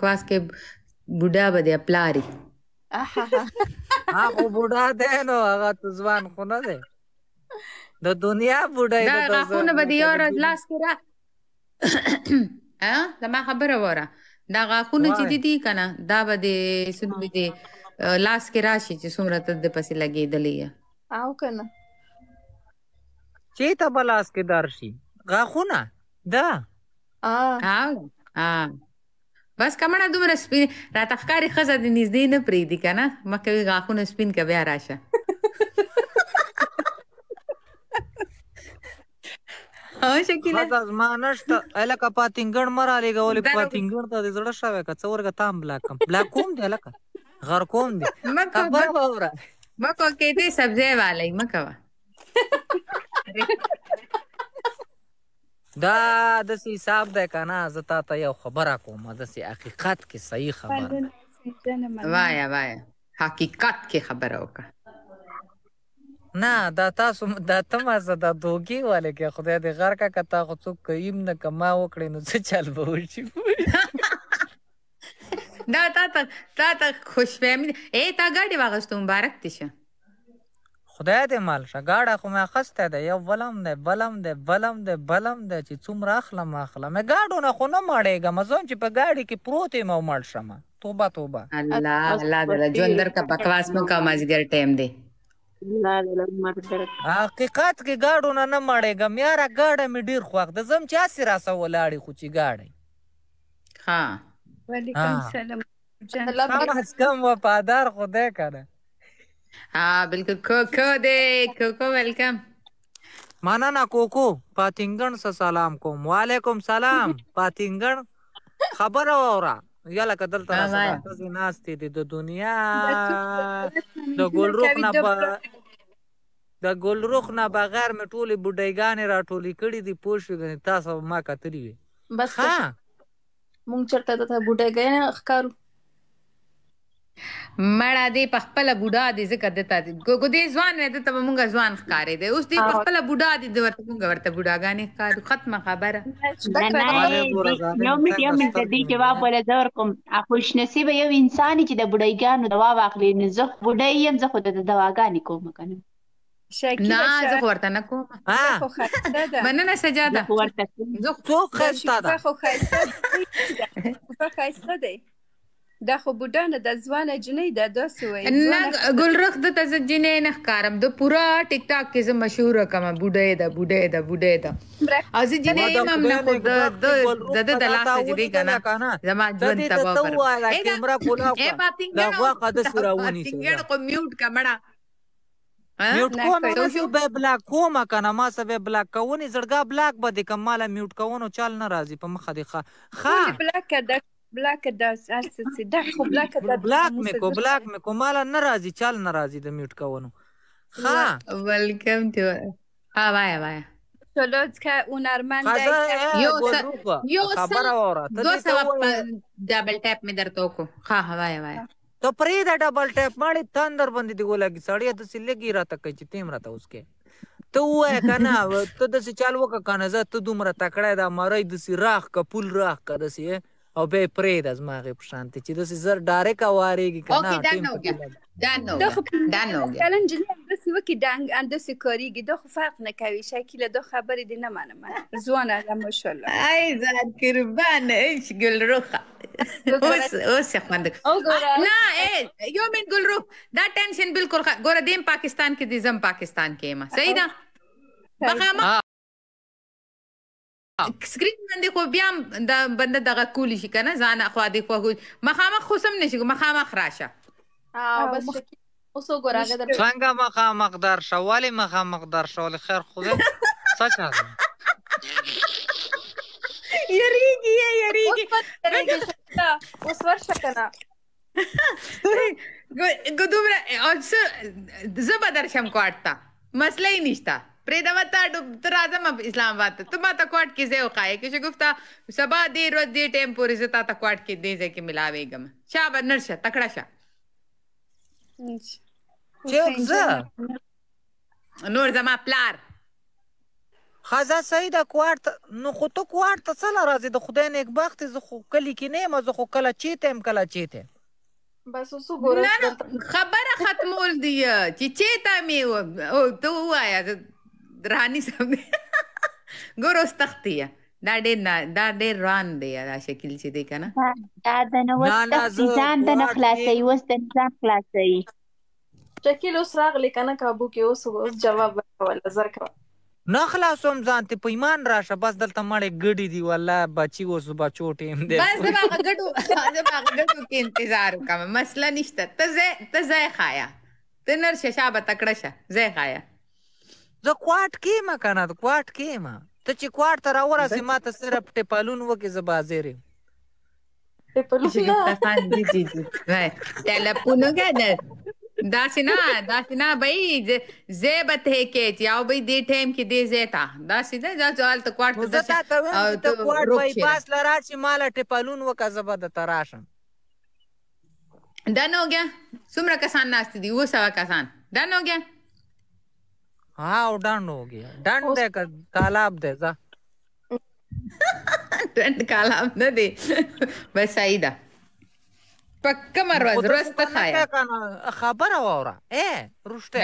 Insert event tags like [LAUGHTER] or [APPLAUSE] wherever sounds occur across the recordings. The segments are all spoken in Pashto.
کواس کې بوډا به دی پلاری هغه بوډا دی نو هغه ځوان خو نه دی د دنیا بوډا دی دا خو نه به یار لاس کې را ها زما خبره وره دا غاخونه چې دي کنه دا به د سندوي دي لاس کې راشي چې څومره ته د پسې لګېدلې او کنه چې ته بلاس کې درشي غاخونه دا اه اه بس کمنه دومره سپین راته ښکاری خزه د نږدې نه پریدي کنه مکه وی غاخونه سپین کې بیا راشه [LAUGHS] او شکیله دا زما نشته الکه پاتینګړ مراله غولې پاتینګړ ته زړه شاوه که څورګه تام بلاکم بلاکوم دی الکه غر کوم دی خبر وره مکه کې دې سبزی والی مکه [LAUGHS] دا د سی حساب ده کنه زه تا ته یو خبره کوم د سی حقیقت کې صحیح خبره وایا وایا حقیقت کې خبره وکړه نه دا تاسو دا تما زه د دوګي والے کې خدای دې غر کا کتا خو څوک کيم نه کما وکړي نو څه چل به وشي [LAUGHS] دا تا تا تا خوشبه مې اے تا ګاډي واغستو مبارک دي شه خدای دې مال شګاړه خو مې اخسته ده یو بلم ده بلم ده بلم ده بلم ده چې څومره اخلم اخلم مې گاډو نه خو نه مړېږم ځون چې په گاډي کې پروت یم او مړ شم توبه توبه الله الله دې ژوند درکا بکواس مو کا مازګر ټیم دی حقیقت کې گاډو نه نه مړېږم یاره گاډه مې ډیر خوښ ده زم چا سي راسه ولاړې خو چې گاډې ها وعلیکم السلام جان الله کم وفادار خدای کنه हाँ बिल्कुल खो खो दे खो खो वेलकम मानना कोको पातिंगण स सलाम कोम वालेकुम सलाम पातिंगण خبر اورا یاله کدل تر تاسو ناس ته د دنیا د ګلروخ نه د ګلروخ نه بغیر مې ټولې بډایګانې را ټولې کړې دي پوه شو غني تاسو ما کتلی وي بس ها مونږ چرته د بډایګانې ښکارو مړه دی په خپل بوډا دی زکه دته ګو دې ځوان وې ته مونږه ځوان ښکارې دی اوس دی په خپل بوډا دی د ورته مونږه ورته بوډاګانې ښکارو ختمه خبره نه یو میډیا مې د دې جواب ولا زور کوم خوش نصیب یو انسان چې د بډایګانو دوا واخلي نه زه بډای يم زه خود د دواګانې کوم کنه نه زه ورته نه کوم مننه سجاده زه خو ورته زه خو خسته ده [LAUGHS] خو خسته ده دا خو بډانه د ځوانه جنې دا داسې وایي نه ګلرخ د تز جنې نه ښکارم د پورا ټیک ټاک کې زما مشهور کما بډې دا بډې دا بډې دا از جنې مم نه خو د د د د لاسه جدي کنه زما ژوند تباہ پر اے کیمرا کولا اے باتینګ دا وا قد سراونی سو ټینګ کو میوټ کمړه میوټ کوم نو یو به بلاک کوم کنه ما سبه بلاک کوونی زړګا بلاک به د کماله میوټ کوونو چال نه راځي په مخه دی ښه ښه بلاک کړه بلاک د اساس دا خو بلاک د بلاک مې کو بلاک مې کو مال نه راځي چال نه راځي د میوټ کوونو ها ویلکم ټو ها وای وای تولد که هنرمند یو یو خبر اوره دو سبب ډبل ټاپ مې درته کو ها وای وای ته پرې دا ډبل ټاپ ماړي تندر باندې دی ولګي سړی د سلګي راته کوي چې تیم راته اوسکه ته وای کنه ته د څه چالو کنه زه ته دومره تکړه دا مړی د سی راخ کپل راخ کده سی او به پرې د زماغه پشانته چې د زر ډایرک اواریږي کنه اوکی دا نو دا نو دا نو مثلا جلې د څه وکی دنګ اند څه کاریږي دا خو فرق نه کوي شکل دا خبرې دې نه منم ځوان هغه ماشالله ای زاد قربان ايش ګل روخه اوس اوس خواند نه ای یو من ګل روخ دا ټینشن بالکل ګوره دیم پاکستان کې دي زم پاکستان کې ما صحیح ده بخامه سکرین باندې خو بیا دا بنده دغه کولی شي کنه ځان خو دې خو مخامخ خو سم نشي مخامخ راشه او بس اوس وګورغه در څنګه مخامخ در شوالې مخامخ در شوالې خیر خدا سچ هغه یریږي یریږي اوس ورشه کنه ګو [LAUGHS] دومره اوس زبردست هم کوټه مسله نشته پرېدوه ته ته راځم اسلام آباد ته ته ماته کوټ کې ځای وښایې کې چې ګفته سبا دې ورځ دې ټایم پورې زه تاته کوټ کې دې ځای کې ملاوېږم شا به نر شه تکړه شه چېک زه نور زما پلار خزه صحیح ده کوار ته نو خو ته کوار ته څه له راځې د خدای نیکبخت زه خو کلي کې نه یم زه خو کله چېرته یم کله چېرته بس اوس وګوره خبره ختمول دی چې چېرته مې ته ووایه رانی سم ګوروس تختیه دا ډېر نه دا ډېر روان دی دا شکل چې دی کنه دا د نو وخت ځان د خلاصي اوس د ځان خلاصي شکل اوس راغلی کنه کابو کې اوس اوس جواب ورکول زر کړه نه خلاصوم ځان ته پیمان راشه بس دلته مړې ګډي دی والله بچي اوس بچو ټیم دی بس دا غټو دا غټو کې انتظار وکم مسله نشته ته زه ته زه خایا تنر ششابه تکړه شه زه خایا زه کواټ کې ما کنه کواټ کې ما ته چې کواټ ته راورسې ما ته صرف ټپالون وکې زه بازار یم ټپالون نه داسنا داسنا بھائی زیبت ہے کے چاو بھائی دی ٹیم کی دی زیتا داسنا دا سوال تو کوارت دس او تو کوارت بھائی پاس لرا چې مال ټپالون وکا زبد تراشم ډن هو گیا څومره کسان ناست دي و سوا کسان ډن هو گیا हाँ वो डंड हो गया डंड दे कर तालाब दे जा डंड तालाब न दे बस आई दा पक्का मरवाज रोस्त खाया خبر واورا ايه رشته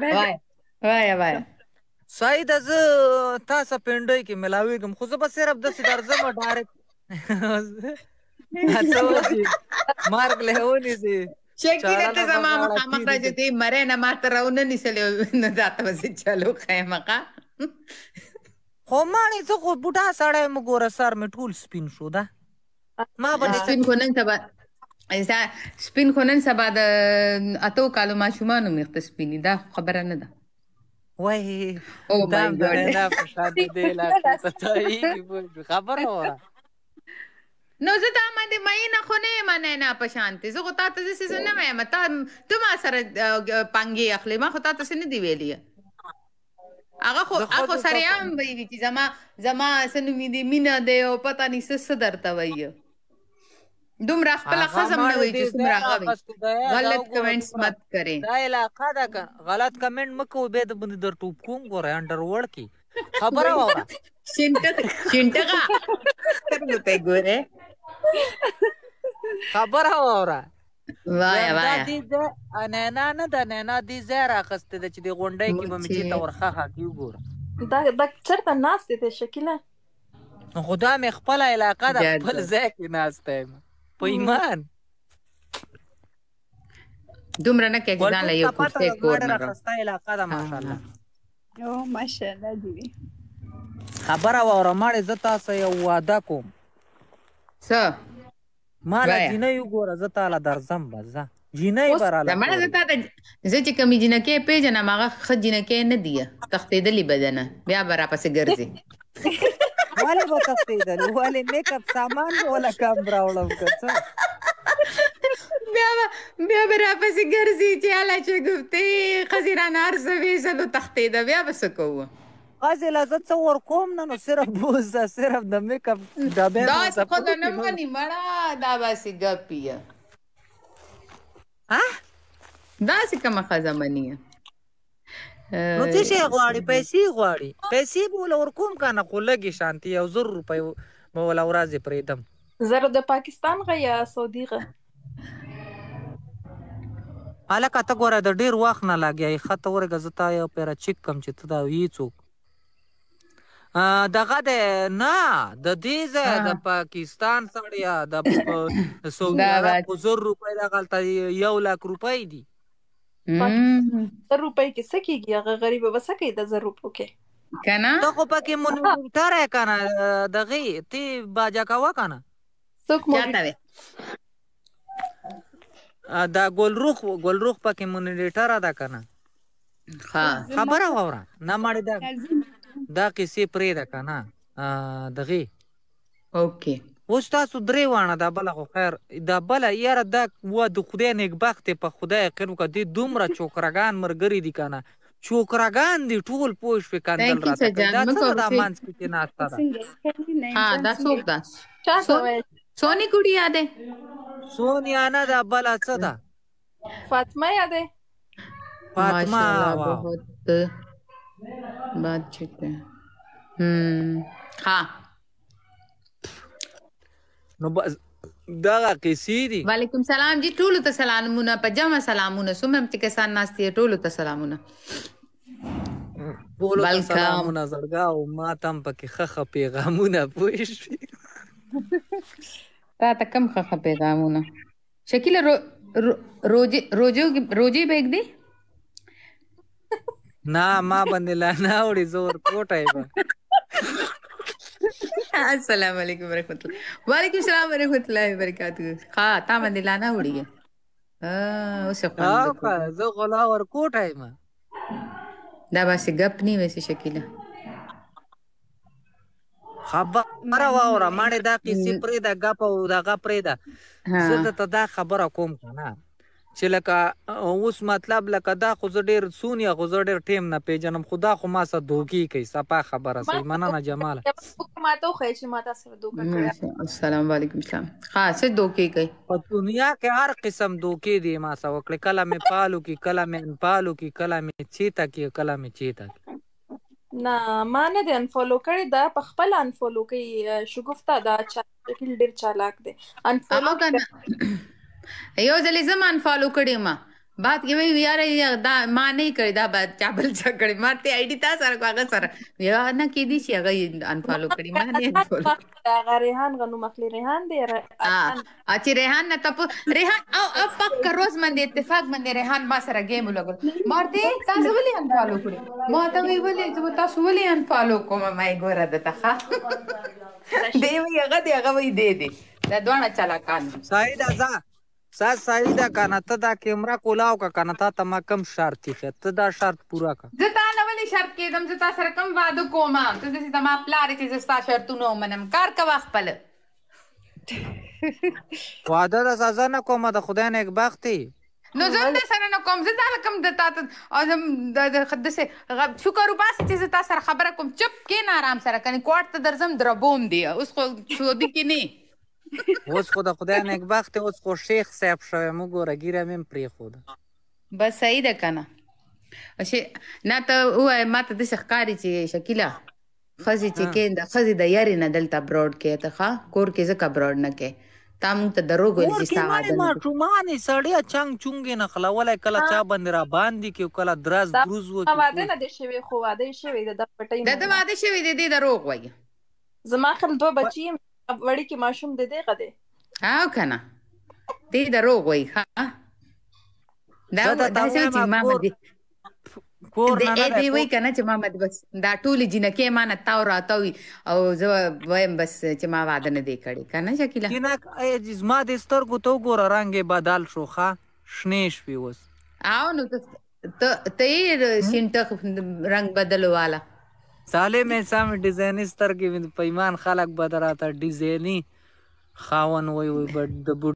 وای وای وای سعید از تاسو پندای کې ملاوي کوم خو زه به صرف د سیدار زما ډایرکټ مارګ له ونی سي شکینه ته زما مخامخ راځي دی مره نه ماته راونه نیسلې نه ذاته وسه چلو خیمقه خو مانی زه خو بوډا سړی مګ ور سر مې ټول سپین شو دا ما به سپین کو نن سبا ایسا سپین کو نن سبا د اتو کالو ما شومان مې خپل سپین دا خبره نه ده وای او مای ګاډ دا فشار دی لا ته خبره وره نو زه دا باندې مینه خو نه منه نه په شانتي زه غوتا ته څه نه مې متا ته ما سره پنګي اخلي ما خو تا څه نه دی ویلی هغه خو هغه سره هم ویلی چې زما زما سن می دی مینا دی او پتا نه څه څه درته وایي دومره خپل خزم نه وایي چې څومره غوي غلط کمنټس مت کرے دا علاقہ دا غلط کمنټ مکو به د بند در ټوب کوم ګور انډر ورلد کی خبره وره شینټه شینټه کا تر نو ته ګوره خبره واوره وایا وایا دې نه نه نه دا نه نه دې زهر اخسته د چې د غونډې کې به مچې ته ورخه هکی وګور دا دا چرته ناشته ته شکله خدا مې خپل علاقه د خپل ځای کې ناشته په ایمان دومره نه کې ځان له یو کوڅه کور نه راځه علاقه ده ماشاءالله یو ماشاءالله دی خبره وره مړ زه تاسو یو واده کوم څه ما لا جنۍ وګوره زه تاله درځم بس ځه جنۍ به راله مړه زه تاته زه چې کومې جنکۍ پېژنم هغه ښه جنکۍ نه دي تښتېدلې بدنه بیا به راپسې ګرځي [LAUGHS] ولې به تښتېدلې ولې میک اپ سامان ولا کم راوړم که څه [LAUGHS] بیا بیا به راپسې ګرځي چې هله چې ګفتې ښځې رانه هر څه ویزه تښتېده بیا به څه کوو قاضي لا زه څه ورکوم نه نو صرف بوزه صرف د میک اپ ډبې دا څه خو نه مني مړه دا باسي ګپیه ها دا څه کوم خزه مني نو څه شي غواړي پیسې غواړي پیسې بول ورکوم کنه خو لګي شانتي یو زر روپۍ مو ولا ورځې پریدم زر د پاکستان غ یا سعودي غ الکه تا ګوره د ډیر وخت نه لګي خط ورګه زتا یو پیرا چیک کم چې ته دا وی څوک دغه د نه د دې ځای د پاکستان سړیا د [COUGHS] سعودي عرب زر روپۍ د غلطه یو لک روپۍ دي زر روپۍ کې څه کیږي هغه غریب به څه کوي د زر روپو کې کنه ته خو پکې مونیټر یې کنه دغه تی باجا کاوه کنه څوک مونیټر دا ګلروخ ګلروخ پکې مونیټر ادا کنه خبره وره نه مړی دا دا کیسې پرې ده کنه دغه اوکې اوس تاسو درې وانه دا بل خو خیر دا بل یاره دا و د خدای نیکبخت په خدای قرب کا دي دومره چوکرغان مرګري دي کنه چوکرغان دي ټول پوش په کاندل راځي دا څه دا مانس کې نه اتا ها دا څوک دا سونی ګډي یادې سونیا نه دا بل څه دا فاطمه یادې فاطمه ماشاءالله بعد چکه ها نو دا قصې دي وعلیکم سلام جی ټول ته سلامونه په جمع سلامونه سمم چې کسان ناشتي ټول ته سلامونه بولو سلامونه زړګا او ما تم پکې خخه پیغامونه پوښ تا ته کم خخه پیغامونه شکیل روزي روزي روزي بیگ دی نه ما باندې لا نه وړي زور کوټه یې السلام علیکم ورحمۃ اللہ وعلیکم السلام ورحمۃ اللہ وبرکاتہ ها تا باندې لا نه وړي ا اوس خو زه غلا ور کوټه یم دا بس غپ نی وسی شکیله خبره واوره ماړه دا کیسې پرې دا غپ او دا غپ پرې دا زه ته دا خبره کوم کنه چې لکه اوس مطلب لکه دا خو زه ډیر سون یا خو زه ډیر ټیم نه پیژنم خدا خو ما سره دوکي کوي سپا خبره سي مننه جمال ما ته خو چې ما تاسو دوکا کړی السلام علیکم اسلام خاصه دوکي کوي په دنیا کې هر قسم دوکي دی ما سره وکړه کله مې پالو کې کله مې ان پالو کې کله مې چیتا کې کله مې چیتا کې نه ما نه د انفالو کړی دا په خپل انفالو کوي شګفتا دا چا ډیر چالاک دی انفالو کنه [CLEARS THROAT] یو ځلې زه مان فالو کړې ما بات کې وی یار دا ما نه کړی دا بات چا بل چا کړی ما ته آی ډی تا سره هغه سره یا نه کې دي چې هغه ان فالو کړی ما نه ان فالو هغه ریحان غنو مخلي ریحان دی ا چې ریحان نه تپ ریحان او پک روز باندې اتفاق باندې ریحان ما سره گیم لګول مرته تاسو ولې ان فالو کړی ما ته وی ولې چې تاسو ولې ان فالو کوم ما ګوره د تخه دی وی هغه دی هغه وی دی دی دا دوه چلا کان سعید ازا سا ساری دا کنه ته دا کیمرا کولاو کا کنه تا ته ما کم شرط تیخه ته دا شرط پورا کا زه تا نه ولې شرط کېدم زه تا سره کوم وعده کوم ته دې زما پلار چې زستا شرطونه منم کار کا وخت پله وعده د سزا نه کوم د خدای نه یک بختي نو زه هم سره نه کوم زه دا کوم د تا ته ازم د خدسه شکر وباس چې تا سره خبره کوم چپ کې نه آرام سره کني کوټ ته درزم دربوم دی اوس خو شو دي کې نه اوس خدا خدای نیک بخت اوس خو شیخ صاحب شوی مو ګوره ګیرم هم پری خود بس صحیح ده کنه شي نه ته وای ماته د شخکاری چې شکیلا خزي چې کیندا خزي د یاري نه دلته براډ کې ته ښا کور کې زکه براډ نه کې تا مونږ ته دروغ ویل چې ساده نه ما ټومانه سړیا چنګ چونګې نه خلولای کله چا باندې را باندې کې کله دراز دروز وکي دا واده نه دي شوی خو واده شوی د پټې نه دا واده شوی دی دروغ وایي زما خپل دوه بچیم وړي کې ماشوم د دې غدې او کنه دې دروغ وای ها دا دا چې ما کور نه نه دی وای کنه چې ما مد بس دا ټولې جنکې ما نه تاو راتوي او زه وایم بس چې ما واده نه دی کړی کنه شکیلا جنک زما د سترګو تو ګور رنگ بدل شو ښا شنې شوی وس او نو ته ته یې شینټه رنگ بدل والا ساله می سم ډیزاین سترګې پیمان خلک به دراته ډیزایني خاون وي وي د بوټ